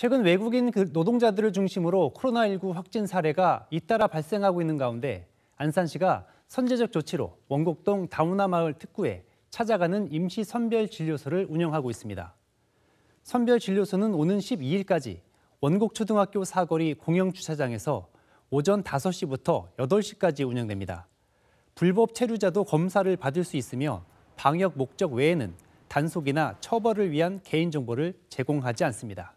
최근 외국인 그 노동자들을 중심으로 코로나19 확진 사례가 잇따라 발생하고 있는 가운데 안산시가 선제적 조치로 원곡동 다우나 마을 특구에 찾아가는 임시 선별 진료소를 운영하고 있습니다. 선별 진료소는 오는 12일까지 원곡초등학교 사거리 공영 주차장에서 오전 5시부터 8시까지 운영됩니다. 불법 체류자도 검사를 받을 수 있으며 방역 목적 외에는 단속이나 처벌을 위한 개인정보를 제공하지 않습니다.